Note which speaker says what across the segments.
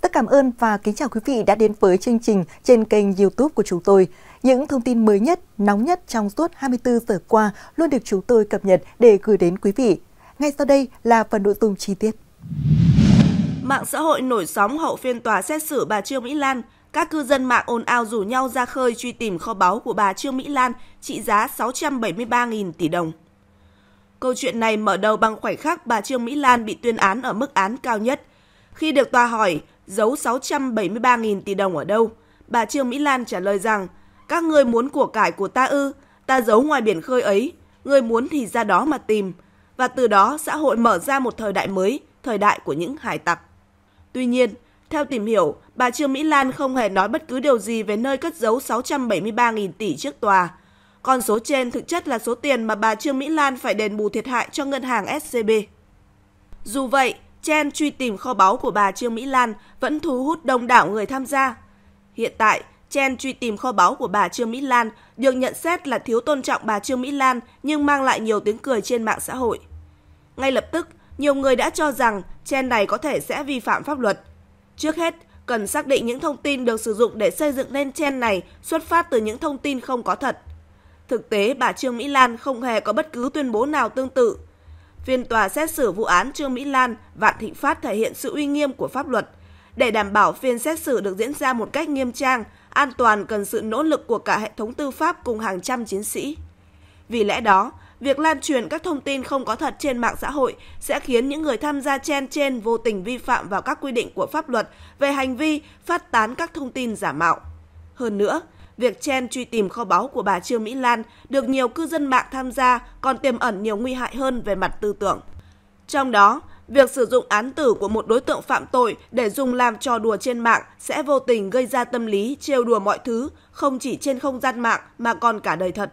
Speaker 1: tất cảm ơn và kính chào quý vị đã đến với chương trình trên kênh YouTube của chúng tôi. Những thông tin mới nhất, nóng nhất trong suốt 24 giờ qua luôn được chúng tôi cập nhật để gửi đến quý vị. Ngay sau đây là phần nội dung chi tiết.
Speaker 2: Mạng xã hội nổi sóng hậu phiên tòa xét xử bà Trương Mỹ Lan. Các cư dân mạng ồn ào rủ nhau ra khơi truy tìm kho báu của bà Trương Mỹ Lan trị giá 673.000 tỷ đồng. Câu chuyện này mở đầu bằng khoảnh khắc bà Trương Mỹ Lan bị tuyên án ở mức án cao nhất. Khi được tòa hỏi, giấu 673.000 tỷ đồng ở đâu? Bà Trương Mỹ Lan trả lời rằng, các ngươi muốn của cải của ta ư, ta giấu ngoài biển khơi ấy, ngươi muốn thì ra đó mà tìm. Và từ đó xã hội mở ra một thời đại mới, thời đại của những hải tặc. Tuy nhiên, theo tìm hiểu, bà Trương Mỹ Lan không hề nói bất cứ điều gì về nơi cất giấu 673.000 tỷ trước tòa. Con số trên thực chất là số tiền mà bà Trương Mỹ Lan phải đền bù thiệt hại cho ngân hàng SCB. Dù vậy, Chen truy tìm kho báu của bà Trương Mỹ Lan vẫn thu hút đông đảo người tham gia. Hiện tại, Chen truy tìm kho báu của bà Trương Mỹ Lan được nhận xét là thiếu tôn trọng bà Trương Mỹ Lan nhưng mang lại nhiều tiếng cười trên mạng xã hội. Ngay lập tức, nhiều người đã cho rằng Chen này có thể sẽ vi phạm pháp luật. Trước hết, cần xác định những thông tin được sử dụng để xây dựng nên Chen này xuất phát từ những thông tin không có thật. Thực tế, bà Trương Mỹ Lan không hề có bất cứ tuyên bố nào tương tự. Phiên tòa xét xử vụ án Trương Mỹ Lan, Vạn Thịnh Phát thể hiện sự uy nghiêm của pháp luật. Để đảm bảo phiên xét xử được diễn ra một cách nghiêm trang, an toàn cần sự nỗ lực của cả hệ thống tư pháp cùng hàng trăm chiến sĩ. Vì lẽ đó, việc lan truyền các thông tin không có thật trên mạng xã hội sẽ khiến những người tham gia chen trên vô tình vi phạm vào các quy định của pháp luật về hành vi phát tán các thông tin giả mạo. Hơn nữa, việc chen truy tìm kho báu của bà Trương Mỹ Lan được nhiều cư dân mạng tham gia còn tiềm ẩn nhiều nguy hại hơn về mặt tư tưởng. Trong đó, việc sử dụng án tử của một đối tượng phạm tội để dùng làm trò đùa trên mạng sẽ vô tình gây ra tâm lý trêu đùa mọi thứ, không chỉ trên không gian mạng mà còn cả đời thật.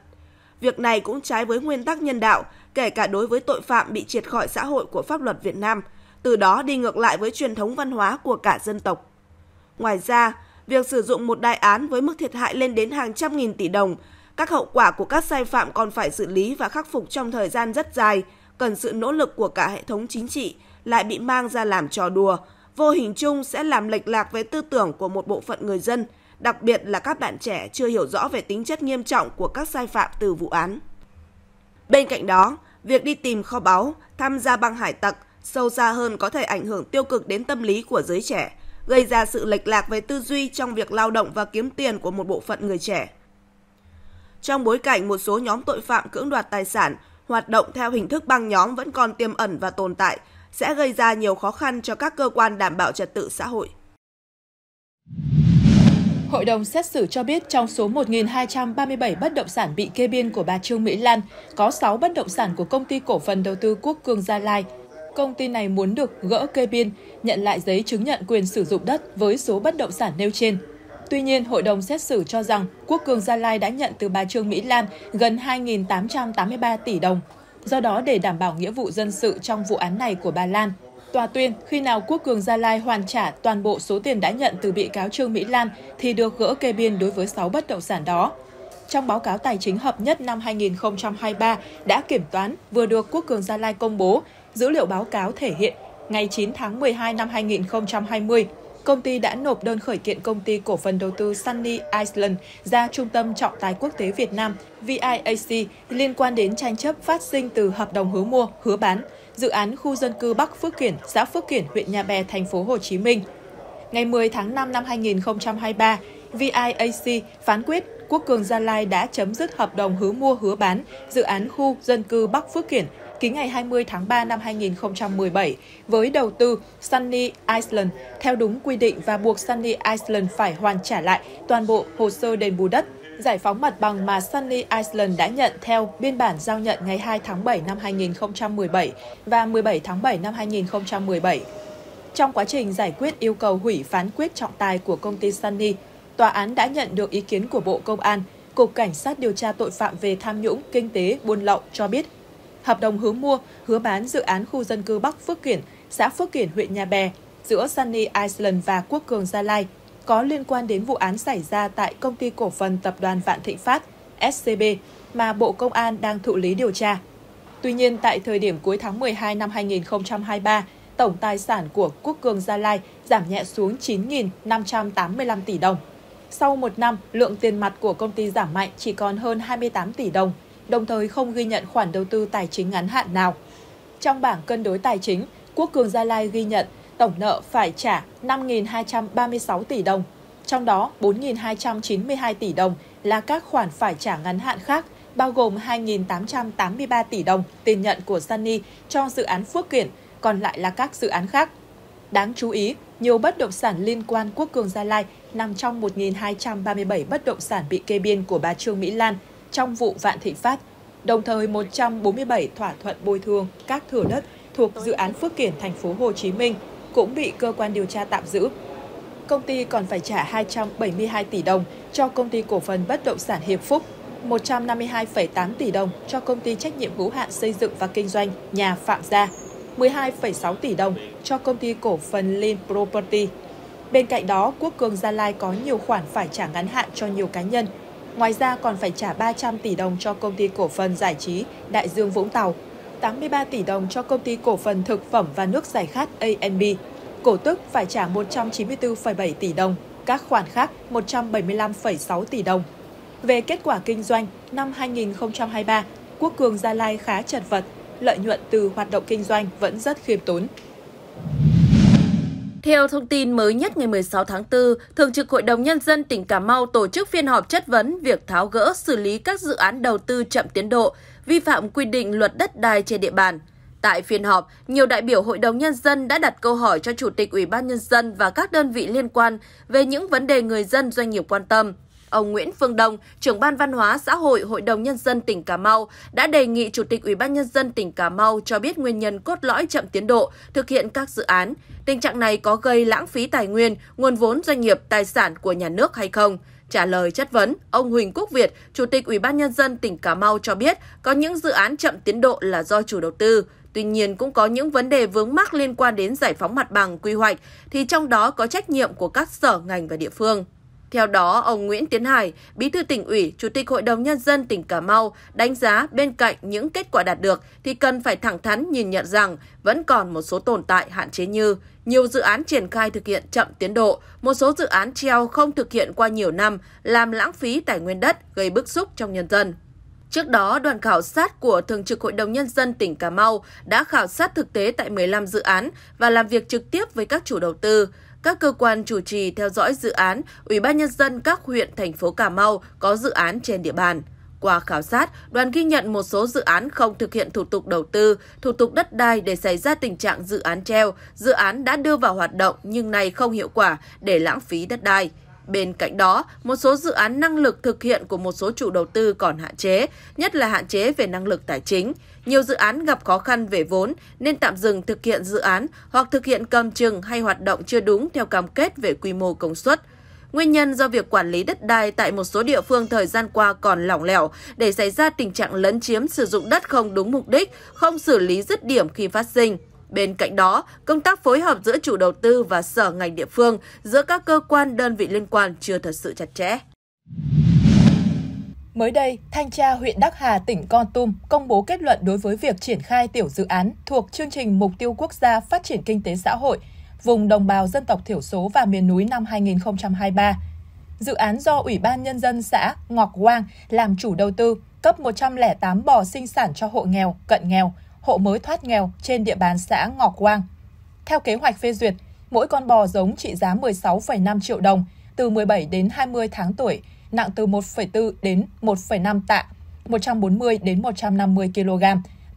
Speaker 2: Việc này cũng trái với nguyên tắc nhân đạo, kể cả đối với tội phạm bị triệt khỏi xã hội của pháp luật Việt Nam, từ đó đi ngược lại với truyền thống văn hóa của cả dân tộc. Ngoài ra, việc sử dụng một đại án với mức thiệt hại lên đến hàng trăm nghìn tỷ đồng. Các hậu quả của các sai phạm còn phải xử lý và khắc phục trong thời gian rất dài, cần sự nỗ lực của cả hệ thống chính trị lại bị mang ra làm trò đùa, vô hình chung sẽ làm lệch lạc với tư tưởng của một bộ phận người dân, đặc biệt là các bạn trẻ chưa hiểu rõ về tính chất nghiêm trọng của các sai phạm từ vụ án. Bên cạnh đó, việc đi tìm kho báu, tham gia băng hải tặc sâu xa hơn có thể ảnh hưởng tiêu cực đến tâm lý của giới trẻ, gây ra sự lệch lạc về tư duy trong việc lao động và kiếm tiền của một bộ phận người trẻ. Trong bối cảnh một số nhóm tội phạm cưỡng đoạt tài sản hoạt động theo hình thức băng nhóm vẫn còn tiềm ẩn và tồn tại, sẽ gây ra nhiều khó khăn cho các cơ quan đảm bảo trật tự xã hội.
Speaker 1: Hội đồng xét xử cho biết trong số 1.237 bất động sản bị kê biên của bà Trương Mỹ Lan, có 6 bất động sản của công ty cổ phần đầu tư Quốc Cường Gia Lai công ty này muốn được gỡ kê biên, nhận lại giấy chứng nhận quyền sử dụng đất với số bất động sản nêu trên. Tuy nhiên, hội đồng xét xử cho rằng Quốc Cường Gia Lai đã nhận từ bà Trương Mỹ Lan gần 2.883 tỷ đồng. Do đó, để đảm bảo nghĩa vụ dân sự trong vụ án này của bà Lan, Tòa tuyên khi nào Quốc Cường Gia Lai hoàn trả toàn bộ số tiền đã nhận từ bị cáo Trương Mỹ Lan thì được gỡ kê biên đối với 6 bất động sản đó. Trong báo cáo tài chính hợp nhất năm 2023 đã kiểm toán vừa được Quốc Cường Gia Lai công bố, Dữ liệu báo cáo thể hiện, ngày 9 tháng 12 năm 2020, công ty đã nộp đơn khởi kiện công ty cổ phần đầu tư Sunny Iceland ra Trung tâm Trọng tài Quốc tế Việt Nam VIAC liên quan đến tranh chấp phát sinh từ hợp đồng hứa mua, hứa bán, dự án khu dân cư Bắc Phước Kiển, xã Phước Kiển, huyện Nhà Bè, thành phố Hồ Chí Minh. Ngày 10 tháng 5 năm 2023, VIAC phán quyết Quốc Cường Gia Lai đã chấm dứt hợp đồng hứa mua hứa bán dự án khu dân cư Bắc Phước Kiển, ký ngày 20 tháng 3 năm 2017 với đầu tư Sunny Iceland theo đúng quy định và buộc Sunny Iceland phải hoàn trả lại toàn bộ hồ sơ đền bù đất, giải phóng mặt bằng mà Sunny Iceland đã nhận theo biên bản giao nhận ngày 2 tháng 7 năm 2017 và 17 tháng 7 năm 2017. Trong quá trình giải quyết yêu cầu hủy phán quyết trọng tài của công ty Sunny, tòa án đã nhận được ý kiến của Bộ Công an, Cục Cảnh sát điều tra tội phạm về tham nhũng, kinh tế, buôn lậu cho biết hợp đồng hứa mua, hứa bán dự án khu dân cư Bắc Phước Kiển, xã Phước Kiển, huyện Nhà Bè giữa Sunny Iceland và Quốc Cường Gia Lai có liên quan đến vụ án xảy ra tại công ty cổ phần tập đoàn Vạn Thịnh Phát SCB mà Bộ Công an đang thụ lý điều tra. Tuy nhiên, tại thời điểm cuối tháng 12 năm 2023, tổng tài sản của Quốc Cường Gia Lai giảm nhẹ xuống 9.585 tỷ đồng. Sau một năm, lượng tiền mặt của công ty giảm mạnh chỉ còn hơn 28 tỷ đồng đồng thời không ghi nhận khoản đầu tư tài chính ngắn hạn nào. Trong bảng cân đối tài chính, Quốc cường Gia Lai ghi nhận tổng nợ phải trả 5.236 tỷ đồng, trong đó 4.292 tỷ đồng là các khoản phải trả ngắn hạn khác, bao gồm 2.883 tỷ đồng tiền nhận của Sunny cho dự án Phước Kiển, còn lại là các dự án khác. Đáng chú ý, nhiều bất động sản liên quan Quốc cường Gia Lai nằm trong 1.237 bất động sản bị kê biên của bà Trương Mỹ Lan trong vụ Vạn Thịnh Phát, đồng thời 147 thỏa thuận bồi thường các thửa đất thuộc dự án Phước Kiển thành phố Hồ Chí Minh cũng bị cơ quan điều tra tạm giữ. Công ty còn phải trả 272 tỷ đồng cho công ty cổ phần bất động sản Hiệp Phúc, 152,8 tỷ đồng cho công ty trách nhiệm hữu hạn xây dựng và kinh doanh nhà Phạm Gia, 12,6 tỷ đồng cho công ty cổ phần Lin Property. Bên cạnh đó, Quốc Cường Gia Lai có nhiều khoản phải trả ngắn hạn cho nhiều cá nhân Ngoài ra còn phải trả 300 tỷ đồng cho công ty cổ phần giải trí Đại Dương Vũng Tàu, 83 tỷ đồng cho công ty cổ phần thực phẩm và nước giải khát ANB. Cổ tức phải trả 194,7 tỷ đồng, các khoản khác 175,6 tỷ đồng. Về kết quả kinh doanh, năm 2023, Quốc Cường Gia Lai khá chật vật, lợi nhuận từ hoạt động kinh doanh vẫn rất khiêm tốn. Theo thông tin mới nhất ngày 16 tháng 4,
Speaker 3: Thường trực Hội đồng Nhân dân tỉnh Cà Mau tổ chức phiên họp chất vấn việc tháo gỡ xử lý các dự án đầu tư chậm tiến độ, vi phạm quy định luật đất đai trên địa bàn. Tại phiên họp, nhiều đại biểu Hội đồng Nhân dân đã đặt câu hỏi cho Chủ tịch Ủy ban Nhân dân và các đơn vị liên quan về những vấn đề người dân doanh nghiệp quan tâm. Ông Nguyễn Phương Đông, trưởng ban văn hóa xã hội Hội đồng Nhân dân tỉnh Cà Mau, đã đề nghị Chủ tịch Ủy ban Nhân dân tỉnh Cà Mau cho biết nguyên nhân cốt lõi chậm tiến độ thực hiện các dự án. Tình trạng này có gây lãng phí tài nguyên, nguồn vốn doanh nghiệp, tài sản của nhà nước hay không? Trả lời chất vấn, ông Huỳnh Quốc Việt, Chủ tịch Ủy ban Nhân dân tỉnh Cà Mau cho biết có những dự án chậm tiến độ là do chủ đầu tư. Tuy nhiên cũng có những vấn đề vướng mắc liên quan đến giải phóng mặt bằng quy hoạch, thì trong đó có trách nhiệm của các sở ngành và địa phương. Theo đó, ông Nguyễn Tiến Hải, Bí thư tỉnh ủy, Chủ tịch Hội đồng Nhân dân tỉnh Cà Mau đánh giá bên cạnh những kết quả đạt được thì cần phải thẳng thắn nhìn nhận rằng vẫn còn một số tồn tại hạn chế như nhiều dự án triển khai thực hiện chậm tiến độ, một số dự án treo không thực hiện qua nhiều năm, làm lãng phí tài nguyên đất, gây bức xúc trong nhân dân. Trước đó, đoàn khảo sát của Thường trực Hội đồng Nhân dân tỉnh Cà Mau đã khảo sát thực tế tại 15 dự án và làm việc trực tiếp với các chủ đầu tư các cơ quan chủ trì theo dõi dự án, Ủy ban nhân dân các huyện thành phố Cà Mau có dự án trên địa bàn. Qua khảo sát, đoàn ghi nhận một số dự án không thực hiện thủ tục đầu tư, thủ tục đất đai để xảy ra tình trạng dự án treo, dự án đã đưa vào hoạt động nhưng này không hiệu quả để lãng phí đất đai. Bên cạnh đó, một số dự án năng lực thực hiện của một số chủ đầu tư còn hạn chế, nhất là hạn chế về năng lực tài chính. Nhiều dự án gặp khó khăn về vốn nên tạm dừng thực hiện dự án hoặc thực hiện cầm chừng hay hoạt động chưa đúng theo cam kết về quy mô công suất. Nguyên nhân do việc quản lý đất đai tại một số địa phương thời gian qua còn lỏng lẻo để xảy ra tình trạng lấn chiếm sử dụng đất không đúng mục đích, không xử lý dứt điểm khi phát sinh. Bên cạnh đó, công tác phối hợp giữa chủ đầu tư và sở ngành địa phương, giữa các cơ quan đơn vị liên quan chưa thật sự chặt chẽ.
Speaker 1: Mới đây, Thanh tra huyện Đắc Hà, tỉnh Con Tum công bố kết luận đối với việc triển khai tiểu dự án thuộc chương trình Mục tiêu Quốc gia Phát triển Kinh tế Xã hội vùng đồng bào dân tộc thiểu số và miền núi năm 2023. Dự án do Ủy ban Nhân dân xã Ngọc Quang làm chủ đầu tư, cấp 108 bò sinh sản cho hộ nghèo, cận nghèo, hộ mới thoát nghèo trên địa bàn xã Ngọc Quang. Theo kế hoạch phê duyệt, mỗi con bò giống trị giá 16,5 triệu đồng, từ 17 đến 20 tháng tuổi, nặng từ 1,4 đến 1,5 tạ, 140 đến 150 kg,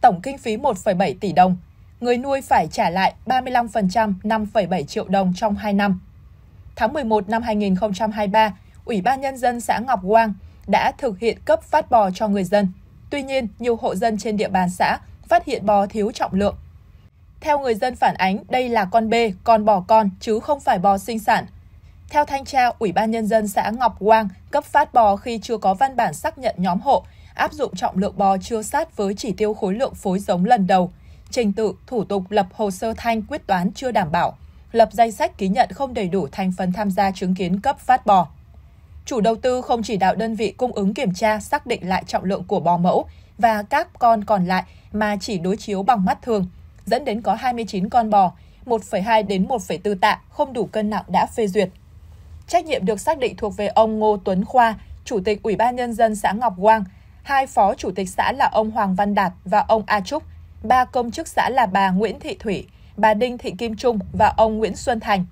Speaker 1: tổng kinh phí 1,7 tỷ đồng. Người nuôi phải trả lại 35% 5,7 triệu đồng trong 2 năm. Tháng 11 năm 2023, Ủy ban Nhân dân xã Ngọc Quang đã thực hiện cấp phát bò cho người dân. Tuy nhiên, nhiều hộ dân trên địa bàn xã phát hiện bò thiếu trọng lượng. Theo người dân phản ánh, đây là con bê, con bò con, chứ không phải bò sinh sản – theo thanh tra, Ủy ban Nhân dân xã Ngọc Quang cấp phát bò khi chưa có văn bản xác nhận nhóm hộ, áp dụng trọng lượng bò chưa sát với chỉ tiêu khối lượng phối giống lần đầu. Trình tự, thủ tục lập hồ sơ thanh quyết toán chưa đảm bảo, lập danh sách ký nhận không đầy đủ thành phần tham gia chứng kiến cấp phát bò. Chủ đầu tư không chỉ đạo đơn vị cung ứng kiểm tra xác định lại trọng lượng của bò mẫu và các con còn lại mà chỉ đối chiếu bằng mắt thường, dẫn đến có 29 con bò, 1,2 đến 1,4 tạ không đủ cân nặng đã phê duyệt. Trách nhiệm được xác định thuộc về ông Ngô Tuấn Khoa, Chủ tịch Ủy ban Nhân dân xã Ngọc Quang, hai phó chủ tịch xã là ông Hoàng Văn Đạt và ông A Trúc, ba công chức xã là bà Nguyễn Thị Thủy, bà Đinh Thị Kim Trung và ông Nguyễn Xuân Thành.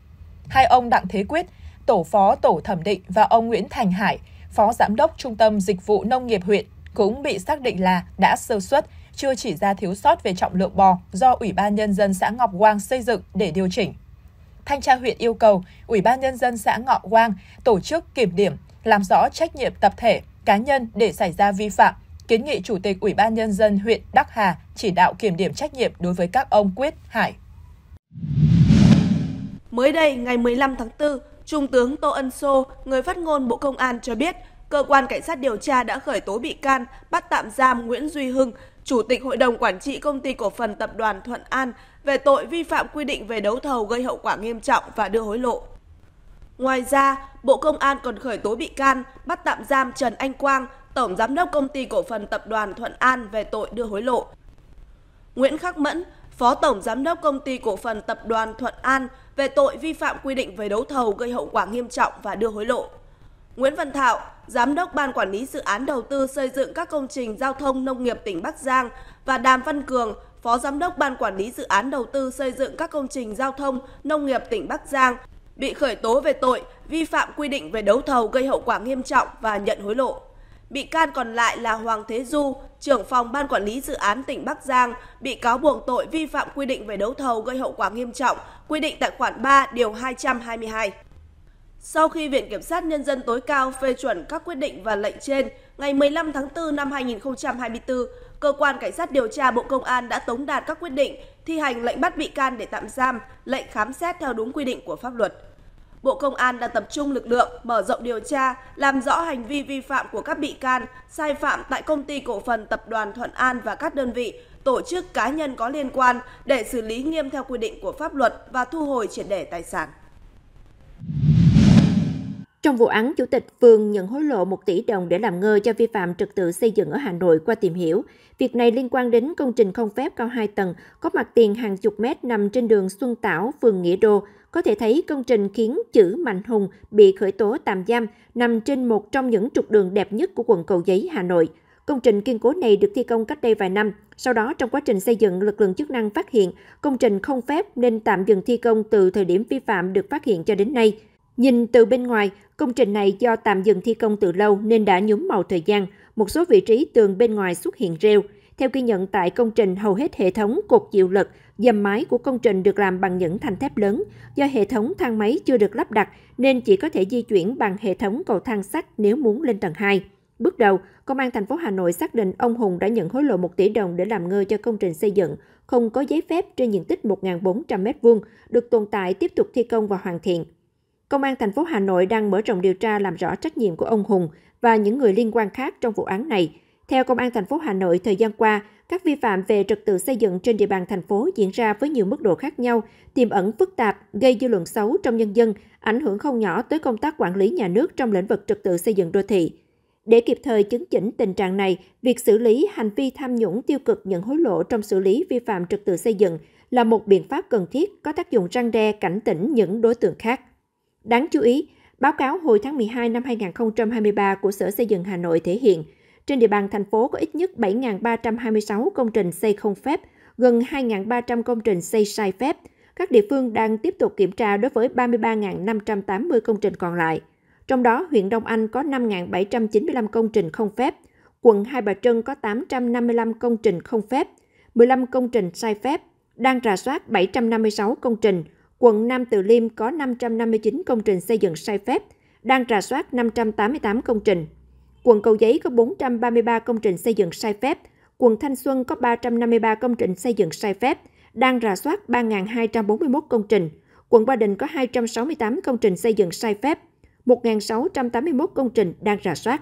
Speaker 1: Hai ông Đặng Thế Quyết, tổ phó tổ thẩm định và ông Nguyễn Thành Hải, phó giám đốc Trung tâm Dịch vụ Nông nghiệp huyện cũng bị xác định là đã sơ xuất, chưa chỉ ra thiếu sót về trọng lượng bò do Ủy ban Nhân dân xã Ngọc Quang xây dựng để điều chỉnh. Thanh tra huyện yêu cầu Ủy ban Nhân dân xã Ngọ Quang tổ chức kiểm điểm, làm rõ trách nhiệm tập thể, cá nhân để xảy ra vi phạm, kiến nghị Chủ tịch Ủy ban Nhân dân huyện Đắc Hà chỉ đạo kiểm điểm trách nhiệm đối với các ông Quyết, Hải. Mới đây, ngày 15 tháng 4, Trung tướng
Speaker 2: Tô Ân Sô, người phát ngôn Bộ Công an cho biết, cơ quan cảnh sát điều tra đã khởi tố bị can, bắt tạm giam Nguyễn Duy Hưng, Chủ tịch Hội đồng Quản trị Công ty Cổ phần Tập đoàn Thuận An về tội vi phạm quy định về đấu thầu gây hậu quả nghiêm trọng và đưa hối lộ. Ngoài ra, Bộ Công an còn khởi tố bị can, bắt tạm giam Trần Anh Quang, Tổng Giám đốc Công ty Cổ phần Tập đoàn Thuận An về tội đưa hối lộ. Nguyễn Khắc Mẫn, Phó Tổng Giám đốc Công ty Cổ phần Tập đoàn Thuận An về tội vi phạm quy định về đấu thầu gây hậu quả nghiêm trọng và đưa hối lộ. Nguyễn Văn Thảo, Giám đốc Ban Quản lý Dự án Đầu tư xây dựng các công trình giao thông nông nghiệp tỉnh Bắc Giang và Đàm Văn Cường, Phó Giám đốc Ban Quản lý Dự án Đầu tư xây dựng các công trình giao thông, nông nghiệp tỉnh Bắc Giang, bị khởi tố về tội vi phạm quy định về đấu thầu gây hậu quả nghiêm trọng và nhận hối lộ. Bị can còn lại là Hoàng Thế Du, trưởng phòng Ban Quản lý Dự án tỉnh Bắc Giang, bị cáo buộc tội vi phạm quy định về đấu thầu gây hậu quả nghiêm trọng, quy định tại khoản 3 điều 222. Sau khi Viện Kiểm sát Nhân dân tối cao phê chuẩn các quyết định và lệnh trên, ngày 15 tháng 4 năm 2024, Cơ quan Cảnh sát điều tra Bộ Công an đã tống đạt các quyết định thi hành lệnh bắt bị can để tạm giam, lệnh khám xét theo đúng quy định của pháp luật. Bộ Công an đang tập trung lực lượng mở rộng điều tra, làm rõ hành vi vi phạm của các bị can, sai phạm tại công ty cổ phần tập đoàn Thuận An và các đơn vị, tổ chức cá nhân có liên quan để xử lý nghiêm theo quy định của pháp luật và thu hồi triệt để tài sản.
Speaker 4: Trong vụ án, Chủ tịch Phương nhận hối lộ 1 tỷ đồng để làm ngơ cho vi phạm trật tự xây dựng ở Hà Nội qua tìm hiểu. Việc này liên quan đến công trình không phép cao 2 tầng, có mặt tiền hàng chục mét nằm trên đường Xuân Tảo, phường Nghĩa Đô. Có thể thấy công trình khiến chữ Mạnh Hùng bị khởi tố tạm giam, nằm trên một trong những trục đường đẹp nhất của quận Cầu Giấy, Hà Nội. Công trình kiên cố này được thi công cách đây vài năm. Sau đó, trong quá trình xây dựng, lực lượng chức năng phát hiện công trình không phép nên tạm dừng thi công từ thời điểm vi phạm được phát hiện cho đến nay. Nhìn từ bên ngoài, công trình này do tạm dừng thi công từ lâu nên đã nhúm màu thời gian, một số vị trí tường bên ngoài xuất hiện rêu. Theo ghi nhận tại công trình, hầu hết hệ thống cột chịu lực, dầm mái của công trình được làm bằng những thanh thép lớn. Do hệ thống thang máy chưa được lắp đặt nên chỉ có thể di chuyển bằng hệ thống cầu thang sắt nếu muốn lên tầng 2. Bước đầu, Công an thành phố Hà Nội xác định ông Hùng đã nhận hối lộ 1 tỷ đồng để làm ngơ cho công trình xây dựng, không có giấy phép trên diện tích 1.400 m2, được tồn tại tiếp tục thi công và hoàn thiện. Công an thành phố Hà Nội đang mở rộng điều tra làm rõ trách nhiệm của ông Hùng và những người liên quan khác trong vụ án này. Theo Công an thành phố Hà Nội, thời gian qua, các vi phạm về trật tự xây dựng trên địa bàn thành phố diễn ra với nhiều mức độ khác nhau, tiềm ẩn phức tạp, gây dư luận xấu trong nhân dân, ảnh hưởng không nhỏ tới công tác quản lý nhà nước trong lĩnh vực trật tự xây dựng đô thị. Để kịp thời chứng chỉnh tình trạng này, việc xử lý hành vi tham nhũng tiêu cực nhận hối lộ trong xử lý vi phạm trật tự xây dựng là một biện pháp cần thiết có tác dụng răng đe cảnh tỉnh những đối tượng khác. Đáng chú ý, báo cáo hồi tháng 12 năm 2023 của Sở Xây dựng Hà Nội thể hiện, trên địa bàn thành phố có ít nhất 7.326 công trình xây không phép, gần 2.300 công trình xây sai phép. Các địa phương đang tiếp tục kiểm tra đối với 33.580 công trình còn lại. Trong đó, huyện Đông Anh có 5.795 công trình không phép, quận Hai Bà Trưng có 855 công trình không phép, 15 công trình sai phép, đang rà soát 756 công trình, quận Nam Từ Liêm có 559 công trình xây dựng sai phép, đang trà soát 588 công trình. Quận Cầu Giấy có 433 công trình xây dựng sai phép, quận Thanh Xuân có 353 công trình xây dựng sai phép, đang rà soát 3.241 công trình. Quận Ba Đình có 268 công trình xây dựng sai phép, 1.681 công trình đang rà soát.